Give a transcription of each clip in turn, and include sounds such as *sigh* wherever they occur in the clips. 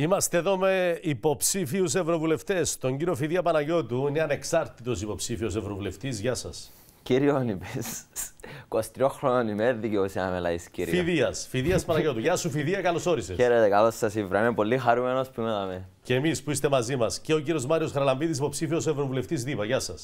Είμαστε εδώ με υποψήφιους ευρωβουλευτές. Τον κύριο Φιδία Παναγιώτου είναι ανεξάρτητος υποψήφιος ευρωβουλευτής. Γεια σας. Κύριο Ανιπέ, 23 χρόνια είμαι, δικαιούσε να μιλάει, κύριε. Φιδίας, Φιδίας Παναγιώτου. Γεια σου, Φιδία, καλώς όρισες. Χαίρετε, καλώς σας ήρθα. Είμαι πολύ χαρούμενος που είμαι εδώ. Και εμείς που είστε μαζί μας. Και ο κύριος Μάριος Χαραλαμπίδης, υποψήφιος ευρωβουλευτής Δίβα. Γεια σας.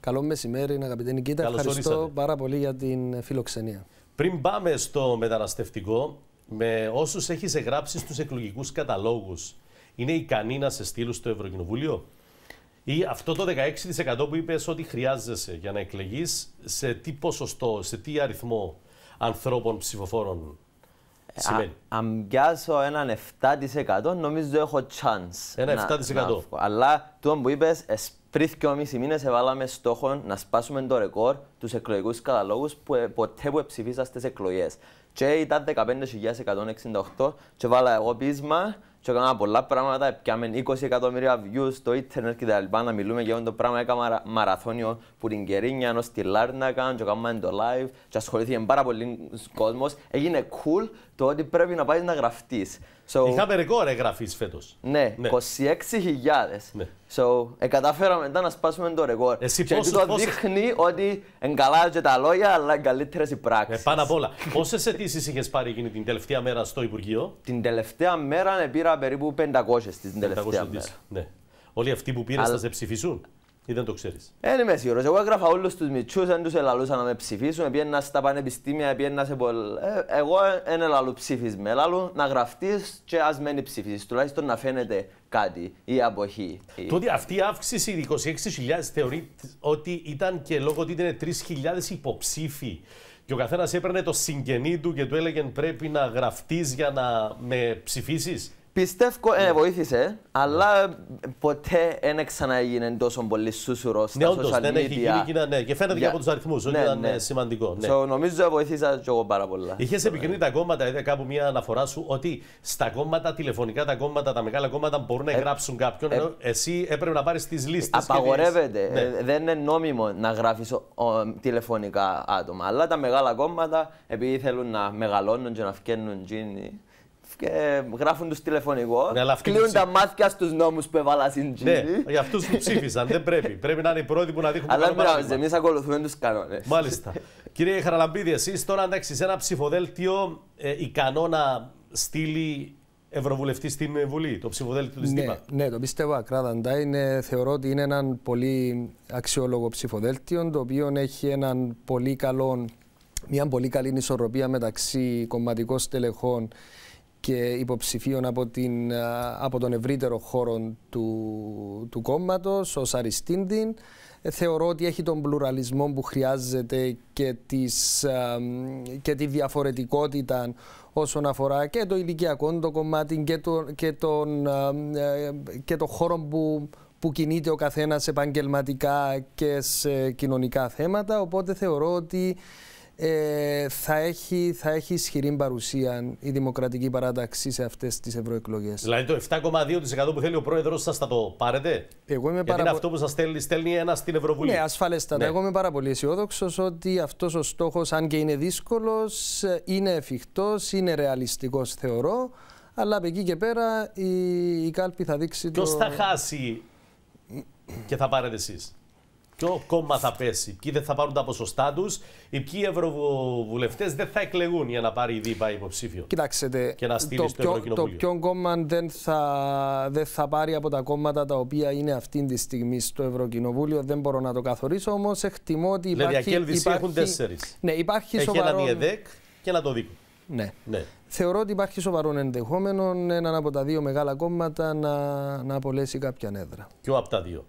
Καλό μεσημέρι, αγαπητέ Νικήτα. Ευχαριστώ πάρα πολύ για την φιλοξενία. Πριν πάμε στο μεταναστευτικό, με όσους έχεις εγγράψει στους εκλογικούς καταλόγους, είναι ικανοί να σε στείλουν στο Ευρωκοινοβούλιο. Ή αυτό το 16% που είπες ότι χρειάζεσαι για να εκλεγείς, σε τι ποσοστό, σε τι αριθμό ανθρώπων ψηφοφόρων ε, σημαίνει. αν πιάσω έναν 7% νομίζω έχω chance. Ένα 7%. αλλά το που είπες, πριν και μισή μήνες έβαλαμε στόχο να σπάσουμε το ρεκόρ τους εκλογικούς καταλόγους που ε, ποτέ που ψηφίσα στις εκλογές. Και ήταν 15.168 και βάλα εγώ πείσμα και έκανα πολλά πράγματα, πιάμε 20 εκατομμύρια views στο ίντερνετ και τα λοιπά, να μιλούμε για το πράγμα, έκανα μαραθώνιο που την Κερίνια, ενώ στη Λάρνακα, και έκανα το live, και ασχολήθηκε πάρα πολύ κόσμος, έγινε cool το ότι πρέπει να πάει να γραφτείς. So, Είχαμε ρεκόρ εγγραφή φέτος. Ναι, ναι, 26.000. Ναι. So, εκατάφεραμε μετά να σπάσουμε το ρεκόρ. Εσύ και το πόσες... δείχνει ότι εγκαλάζει τα λόγια, αλλά καλύτερες οι πράξει. Ε, πάνω απ' όλα. Πόσες αιτήσεις είχες πάρει εκείνη την τελευταία μέρα στο Υπουργείο, Την τελευταία μέρα πήρα περίπου 500 τελευταία μέρα. Ναι. Όλοι αυτοί που πήρες θα σε ψηφίσουν. Ή δεν το ξέρεις. Δεν είμαι σίγουρο. Εγώ έγραφα όλους τους μητσούς, δεν του ελαλούσα να με ψηφίσουν. Πήγαινα στα πανεπιστήμια, πήγαινα σε Ε, εγώ δεν ελαλού ψήφισμα. Ελαλού να γραφτείς και ας μένει ψήφισης. Τουλάχιστον να φαίνεται κάτι ή αποχή. Τότε αυτή η αύξηση, οι 26.000, θεωρεί ότι ήταν και λόγω ότι ήταν 3.000 υποψήφοι. Και ο καθένας έπαιρνε το συγγενή του και του έλεγε πρέπει να γραφτείς για να με ψηφίσεις. Πιστεύω ε, ναι. βοήθησε, ναι. αλλά ε, ποτέ δεν ξαναγίνε τόσο πολύ σούσουρο στα ναι, social media. Ναι, ναι, έχει γίνει, και, και φαίνεται yeah. και από τους αριθμούς ότι ναι, ήταν ναι. Ε, σημαντικό. νομίζω ότι βοήθησα και εγώ πάρα πολλά. Είχες επικρίνει τα κόμματα, κάπου μια αναφορά σου ότι στα κόμματα, τηλεφωνικά τα κόμματα, τα μεγάλα κόμματα μπορούν να γράψουν κάποιον. ενώ εσύ έπρεπε να πάρεις τις λίστες. Απαγορεύεται. δεν είναι νόμιμο να γράφεις τηλεφωνικά άτομα. Αλλά τα μεγάλα κόμματα, επειδή θέλουν να μεγαλώνουν και να φτιαίνουν και γράφουν τους τηλεφωνικό, ναι, κλείνουν τα μάτια στους νόμους που έβαλα στην Τζίλη. Ναι, για αυτούς που ψήφισαν. δεν πρέπει. Πρέπει να είναι οι πρώτοι που να δείχνουν Αλλά δεν εμείς ακολουθούμε τους κανόνες. Μάλιστα. Κύριε Χαραλαμπίδη, εσείς τώρα εντάξει σε ένα ψηφοδέλτιο ε, ικανό να στείλει Ευρωβουλευτή στην Βουλή, το ψηφοδέλτιο τη ναι, Ναι, το πιστεύω ακράδαντα. Είναι, θεωρώ ότι είναι έναν πολύ αξιόλογο ψηφοδέλτιο, το οποίο έχει έναν πολύ καλό, μια πολύ καλή ισορροπία μεταξύ κομματικών στελεχών και υποψηφίων από, την, από τον ευρύτερο χώρο του, του κόμματος, ο αριστίντιν. Ε, θεωρώ ότι έχει τον πλουραλισμό που χρειάζεται και, τη διαφορετικότητα όσον αφορά και το ηλικιακό το κομμάτι και, το, ε, και, το χώρο που, που κινείται ο καθένας επαγγελματικά και σε κοινωνικά θέματα. Οπότε θεωρώ ότι ε, θα, έχει, θα έχει ισχυρή παρουσία η Δημοκρατική Παράταξη σε αυτές τις ευρωεκλογές. Δηλαδή το 7,2% που θέλει ο πρόεδρος σας θα το πάρετε. Εγώ είμαι Γιατί πάρα... είναι αυτό που σας στέλνει, στέλνει ένα στην Ευρωβουλή. Ναι, ασφαλέστατα. Ναι. Εγώ είμαι πάρα πολύ αισιόδοξος ότι αυτός ο στόχος, αν και είναι δύσκολος, είναι εφικτός, είναι ρεαλιστικός, θεωρώ. Αλλά από εκεί και πέρα η, η κάλπη θα δείξει. Ποιος το... θα χάσει και θα πάρετε εσείς. Ποιο κόμμα θα πέσει, ποιοι δεν θα πάρουν τα ποσοστά τους, οι ποιοι ευρωβουλευτές δεν θα εκλεγούν για να πάρει η ΔΥΠΑ υποψήφιο. Κοιτάξτε, και να στείλει το, στο ποιο, το ποιο κόμμα δεν θα, δεν θα πάρει από τα κόμματα τα οποία είναι αυτή τη στιγμή στο Ευρωκοινοβούλιο, δεν μπορώ να το καθορίσω. Όμως εκτιμώ ότι δηλαδή, υπάρχει. Δηλαδή, υπάρχουν τέσσερις. Ναι, υπάρχει Έχει έναν ΙΕΔΕΚ και να το δίκο. Ναι. ναι. Θεωρώ ότι υπάρχει σοβαρό ενδεχόμενο έναν από τα δύο μεγάλα κόμματα να, να απολέσει κάποια έδρα. Ποιο από τα δύο.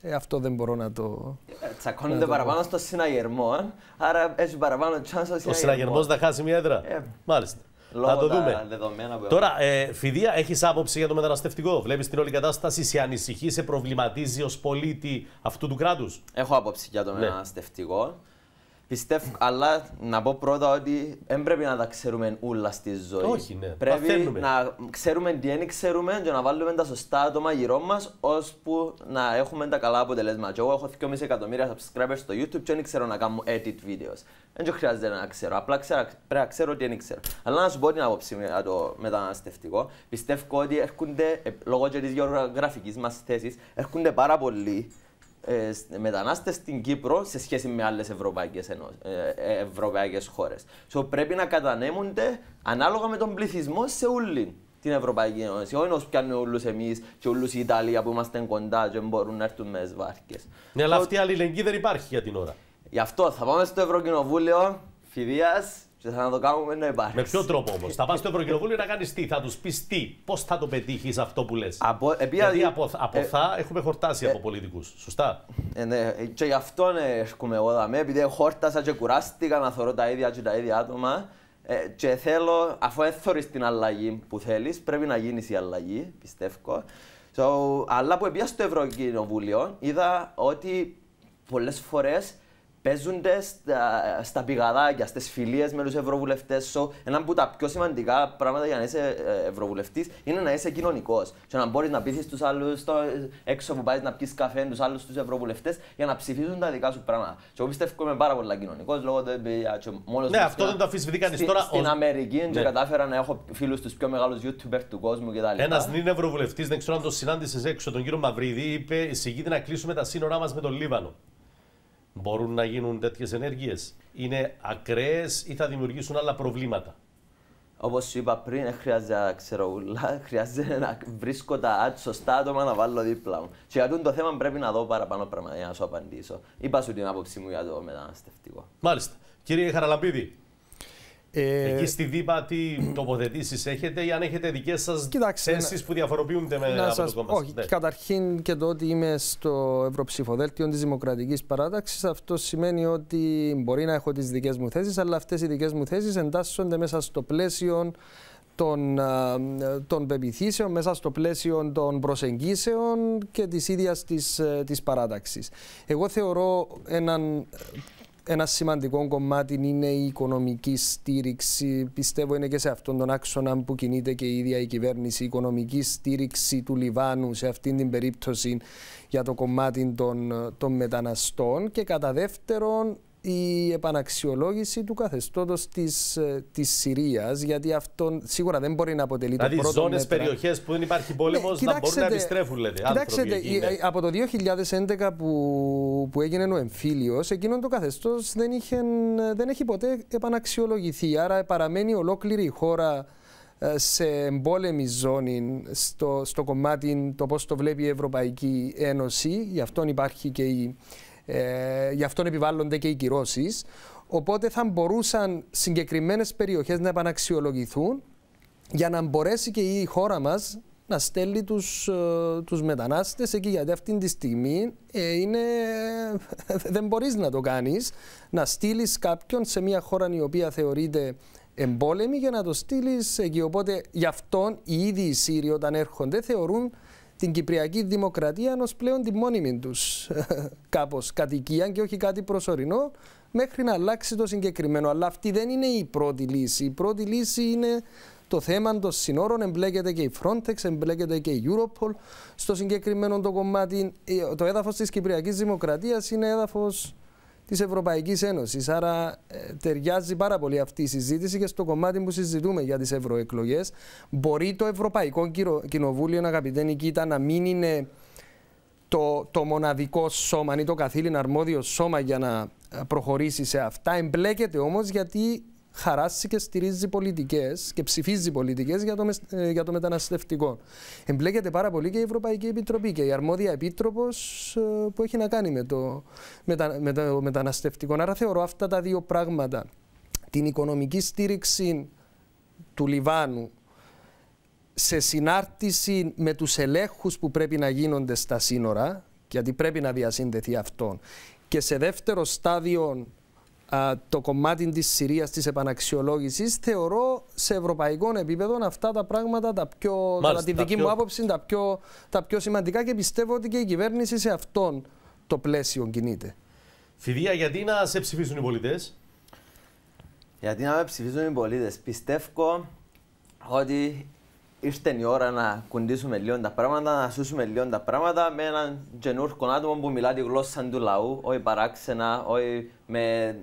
Ε, αυτό δεν μπορώ να το. Ε, τσακώνονται παραπάνω στο συναγερμό, ε. άρα έχει παραπάνω τσάνσα Ο συναγερμός να χάσει μια έδρα. Ε, Μάλιστα. Λόγω θα το δούμε. Που Τώρα, ε, Φιδία, έχεις άποψη για το μεταναστευτικό. Βλέπεις την όλη κατάσταση, σε ανησυχεί, σε προβληματίζει ως πολίτη αυτού του κράτους. Έχω άποψη για το ναι. μεταναστευτικό. Πιστεύω, αλλά να πω πρώτα ότι δεν πρέπει να τα ξέρουμε όλα στη ζωή. Όχι, ναι. Πρέπει να ξέρουμε τι δεν ξέρουμε και να βάλουμε τα σωστά άτομα γύρω μας ώσπου να έχουμε τα καλά αποτελέσματα. Και εγώ έχω 2,5 εκατομμύρια subscribers στο YouTube και δεν ξέρω να κάνω edit videos. Δεν το χρειάζεται να ξέρω. Απλά ξέρω, πρέπει να ξέρω τι δεν ξέρω. Αλλά να σου πω την άποψή μου για το μεταναστευτικό. Πιστεύω ότι έρχονται, ε, λόγω της γεωγραφικής μας θέσης, έρχονται πάρα πολλοί ε, μετανάστες στην Κύπρο σε σχέση με άλλες ευρωπαϊκές ε, ε, ευρωπαϊκές χώρες. So, πρέπει να κατανέμονται ανάλογα με τον πληθυσμό σε όλη την Ευρωπαϊκή Ένωση. Όχι να πιάνουν όλους εμείς και όλους οι Ιταλία που είμαστε κοντά και μπορούν να έρθουν με βάρκες. Ναι, αλλά αυτή η αλληλεγγύη δεν υπάρχει για την ώρα. Γι' αυτό θα πάμε στο Ευρωκοινοβούλιο Φιδίας και θα το κάνουμε να υπάρχει. Με ποιο τρόπο όμως. θα πας στο Ευρωκοινοβούλιο να κάνεις τι, θα τους πεις τι, πώς θα το πετύχεις αυτό που λες. Από, επία, Γιατί από, ε, από θα έχουμε χορτάσει ε, από πολιτικούς. Σωστά. Ε, ναι, ε, και γι' αυτό ναι, έρχομαι εγώ δαμέ, επειδή χόρτασα και κουράστηκα να θεωρώ τα ίδια και τα ίδια άτομα. Ε, και θέλω, αφού έθωρει την αλλαγή που θέλεις, πρέπει να γίνεις η αλλαγή, πιστεύω. So, αλλά που πήγα στο Ευρωκοινοβούλιο, είδα ότι πολλές φορές παίζονται στα, στα πηγαδάκια, στις φιλίες με τους ευρωβουλευτές σου. Ένα από τα πιο σημαντικά πράγματα για να είσαι ε, ευρωβουλευτής είναι να είσαι κοινωνικός. Και να μπορείς να πείθεις τους άλλους στο... έξω που πάεις να πιεις καφέ, τους άλλους τους ευρωβουλευτές για να ψηφίζουν τα δικά σου πράγματα. Και εγώ πιστεύω είμαι πάρα πολύ κοινωνικός λόγω του Ναι, αυτό δεν το αφισβητεί κανείς τώρα. Στην Αμερική ναι. και κατάφερα να έχω φίλους τους πιο μεγάλους YouTuber του κόσμου κτλ. Ένας νυν ευρωβουλευτής, δεν ξέρω αν το συνάντησες έξω, τον κύριο Μαυρίδη, είπε: Συγγείται να κλείσουμε τα σύνορά μας με τον Λίβανο μπορούν να γίνουν τέτοιες ενέργειες. Είναι ακραίες ή θα δημιουργήσουν άλλα προβλήματα. Όπως σου είπα πριν, χρειάζεται να ξέρω ουλά, *laughs* χρειάζεται να βρίσκω τα σωστά άτομα να βάλω δίπλα μου. Και για το θέμα πρέπει να δω παραπάνω πράγματα για να σου απαντήσω. Είπα σου την άποψή μου για το μεταναστευτικό. Μάλιστα. Κύριε Χαραλαμπίδη, ε... Εκεί στη ΔΥΠΑ τι τοποθετήσεις έχετε ή αν έχετε δικές σας θέσει που διαφοροποιούνται με να σας... το κόμμα Όχι, ναι. καταρχήν και το ότι είμαι στο Ευρωψηφοδέλτιο της Δημοκρατικής Παράταξης, αυτό σημαίνει ότι μπορεί να έχω τις δικές μου θέσεις, αλλά αυτές οι δικές μου θέσεις εντάσσονται μέσα στο πλαίσιο των, των πεπιθήσεων, μέσα στο πλαίσιο των προσεγγίσεων και της ίδιας της, ε, της παράταξης. Εγώ θεωρώ έναν ένα σημαντικό κομμάτι είναι η οικονομική στήριξη. Πιστεύω είναι και σε αυτόν τον άξονα που κινείται και η ίδια η κυβέρνηση. Η οικονομική στήριξη του Λιβάνου σε αυτήν την περίπτωση για το κομμάτι των, των μεταναστών. Και κατά δεύτερον, η επαναξιολόγηση του καθεστώτος της της ε, Συρίας, γιατί αυτό σίγουρα δεν μπορεί να αποτελεί δηλαδή, το πρώτο. Δηλαδή, ζώνε, περιοχές που δεν υπάρχει πόλεμος ναι, να μπορούν να επιστρέφουν, λέτε. Κοιτάξτε, από το 2011 που, που έγινε ο εμφύλιος, εκείνο το καθεστώς δεν, δεν έχει ποτέ επαναξιολογηθεί. Άρα, παραμένει ολόκληρη η χώρα ε, σε εμπόλεμη ζώνη στο, στο κομμάτι το πώς το βλέπει η Ευρωπαϊκή Ένωση. Γι' αυτόν υπάρχει και η, ε, γι' αυτόν επιβάλλονται και οι κυρώσεις. Οπότε θα μπορούσαν συγκεκριμένες περιοχές να επαναξιολογηθούν για να μπορέσει και η χώρα μας να στέλνει τους, ε, τους μετανάστες εκεί, γιατί αυτή τη στιγμή ε, είναι, *laughs* δεν μπορείς να το κάνεις, να στείλεις κάποιον σε μια χώρα η οποία θεωρείται εμπόλεμη για να το στείλεις εκεί. Οπότε γι' αυτόν οι ίδιοι οι Σύριοι όταν έρχονται θεωρούν την Κυπριακή Δημοκρατία ως πλέον τη μόνιμη τους *laughs* κάπως κατοικία και όχι κάτι προσωρινό μέχρι να αλλάξει το συγκεκριμένο. Αλλά αυτή δεν είναι η πρώτη λύση. Η πρώτη λύση είναι το θέμα των συνόρων. Εμπλέκεται και η Frontex, εμπλέκεται και η Europol. Στο συγκεκριμένο το κομμάτι, ε, το έδαφος της Κυπριακής Δημοκρατίας είναι έδαφος της Ευρωπαϊκής Ένωσης. Άρα ε, ταιριάζει πάρα πολύ αυτή η συζήτηση και στο κομμάτι που συζητούμε για τις ευρωεκλογές. Μπορεί το Ευρωπαϊκό Κοινοβούλιο, αγαπητέ Νικήτα, να μην είναι το, το μοναδικό σώμα ή το καθήλυνα αρμόδιο σώμα για να ε, προχωρήσει σε αυτά. Εμπλέκεται όμως γιατί χαράσει και στηρίζει πολιτικές και ψηφίζει πολιτικές ε, για, το, μεταναστευτικό. Εμπλέκεται πάρα πολύ και η Ευρωπαϊκή Επιτροπή και η αρμόδια επίτροπος ε, που έχει να κάνει με το, μεταναστευτικό. Άρα θεωρώ αυτά τα δύο πράγματα. Την οικονομική στήριξη του Λιβάνου σε συνάρτηση με τους ελέγχους που πρέπει να γίνονται στα σύνορα, γιατί πρέπει να διασύνδεθει αυτόν, και σε δεύτερο στάδιο το κομμάτι της συρίας της επαναξιολόγησης θεωρώ σε ευρωπαϊκό επίπεδο αυτά τα πράγματα τα πιο, κατά τη δική πιο... μου άποψη τα πιο, τα πιο σημαντικά και πιστεύω ότι και η κυβέρνηση σε αυτόν το πλαίσιο κινείται. Φιδία, γιατί να σε ψηφίσουν οι πολίτες. Γιατί να με ψηφίζουν οι πολίτες. Πιστεύω ότι ήρθε η ώρα να κουντήσουμε λίγο τα πράγματα, να σούσουμε λίγο τα πράγματα με έναν καινούργιο άτομο που μιλά τη γλώσσα του λαού, όχι παράξενα, όχι με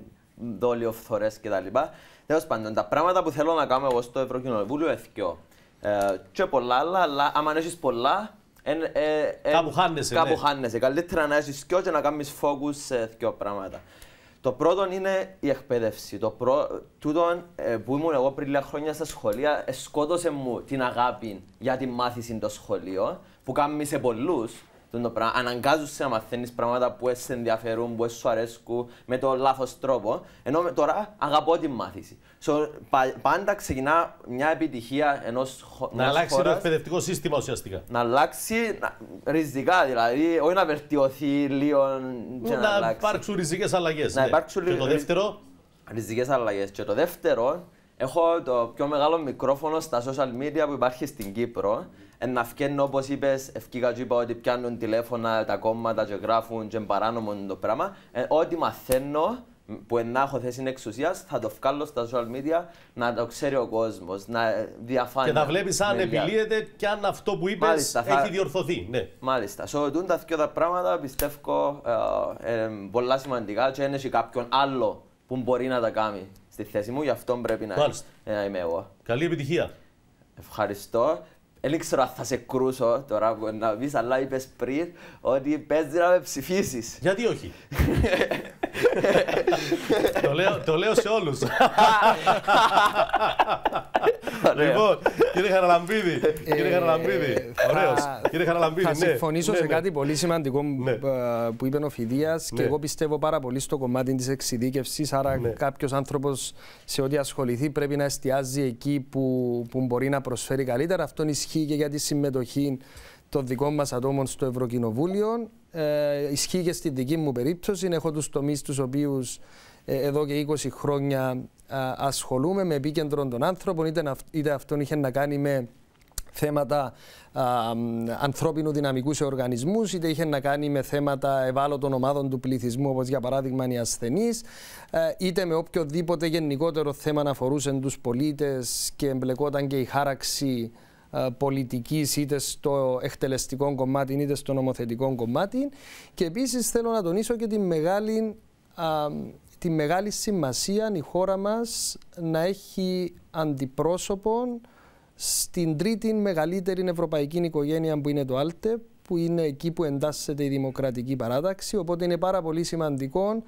δόλιο φθορέ κτλ. Τέλος πάντων, τα πράγματα που θέλω να κάνω εγώ στο Ευρωκοινοβούλιο ευκαιό. Ε, και πολλά άλλα, αλλά άμα έχεις πολλά, εν, ε, ε, κάπου χάνεσαι. Κάπου ναι. χάνεσαι. Καλύτερα να έχεις και να κάνεις focus σε δύο πράγματα. Το πρώτο είναι η εκπαίδευση. Το προ... ε, που ήμουν εγώ πριν λίγα χρόνια στα σχολεία, ε, σκότωσε μου την αγάπη για τη μάθηση το σχολείο, που κάνει σε πολλού το πράγμα. να μαθαίνεις πράγματα που σε ενδιαφερούν, που σου αρέσουν, με τον λάθος τρόπο. Ενώ τώρα αγαπώ τη μάθηση. So, πάντα ξεκινά μια επιτυχία ενός χώρου. Να αλλάξει χώρας, το εκπαιδευτικό σύστημα ουσιαστικά. Να αλλάξει να, ριζικά δηλαδή, όχι να βελτιωθεί λίγο. Να, να, υπάρξουν ριζικές αλλαγές. Ναι. Ριζικές αλλαγές. Και το δεύτερο Έχω το πιο μεγάλο μικρόφωνο στα social media που υπάρχει στην Κύπρο. Ένα να όπως είπες, ευκήκα του είπα ότι πιάνουν τηλέφωνα τα κόμματα και γράφουν και παράνομο το πράγμα. Ε, ό,τι μαθαίνω που να έχω θέση εξουσίας, θα το βγάλω στα social media να το ξέρει ο κόσμος, να διαφάνει. Και να βλέπεις αν ναι, επιλύεται και αν αυτό που είπες έχει θα... διορθωθεί. Ναι. Μάλιστα. Σε ό,τι τα τα πράγματα πιστεύω ε, ε πολλά σημαντικά και δεν κάποιον άλλο που μπορεί να τα κάνει στη θέση μου, γι' αυτό πρέπει να, ε, να είμαι εγώ. Καλή επιτυχία. Ευχαριστώ. Δεν ξέρω αν θα σε κρούσω τώρα που να βρει, αλλά είπες πριν ότι παίζει να με ψηφίσεις. Γιατί όχι. *laughs* το, λέω, το λέω σε όλους. *laughs* Λοιπόν, κύριε Χαραλαμπίδη, κύριε ε, Χαραλαμπίδη, ε, ωραίος. Κύριε Χαραλαμπίδη, θα ναι. συμφωνήσω ναι, σε ναι. κάτι πολύ σημαντικό που ε, είπε ο Φιδία και εγώ πιστεύω πάρα πολύ στο κομμάτι της εξειδίκευσης. άρα κάποιος άνθρωπος σε ό,τι ασχοληθεί πρέπει να εστιάζει εκεί που, μπορεί να προσφέρει καλύτερα. Αυτό ισχύει και για τη συμμετοχή των δικών μας ατόμων στο Ευρωκοινοβούλιο. Ε, ισχύει και στην δική μου περίπτωση. Έχω τους τομείς τους οποίους. Ε, εδώ και 20 χρόνια ασχολούμαι με επίκεντρο των άνθρωπων, είτε, είτε αυτόν είχε να κάνει με θέματα α, ανθρώπινου δυναμικού σε οργανισμούς, είτε είχε να κάνει με θέματα ευάλωτων ομάδων του πληθυσμού, όπως για παράδειγμα οι ασθενείς, ε, είτε με οποιοδήποτε γενικότερο θέμα να αφορούσε τους πολίτες και εμπλεκόταν και η χάραξη ε, πολιτικής είτε στο εκτελεστικό κομμάτι είτε στο νομοθετικό κομμάτι. Και επίσης θέλω να τονίσω και τη μεγάλη τη μεγάλη σημασία η χώρα μας να έχει αντιπρόσωπον στην τρίτη μεγαλύτερη ευρωπαϊκή οικογένεια που είναι το ΑΛΤΕ, που είναι εκεί που εντάσσεται η Δημοκρατική Παράταξη, οπότε είναι πάρα πολύ σημαντικό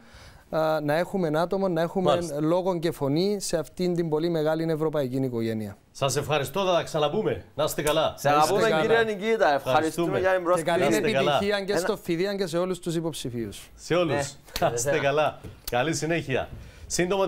να έχουμε άτομο, να έχουμε Μάλιστα. λόγο και φωνή σε αυτήν την πολύ μεγάλη ευρωπαϊκή οικογένεια. Σας ευχαριστώ, θα τα ξαναπούμε. Να είστε καλά. Σε αγαπούμε, κύριε Νικήτα. Ευχαριστούμε για την πρόσκληση. Και καλή επιτυχία και στο Φιδία και σε όλους τους υποψηφίους. Σε όλους. Ναι. Να είστε καλά. Καλή συνέχεια. Σύντομα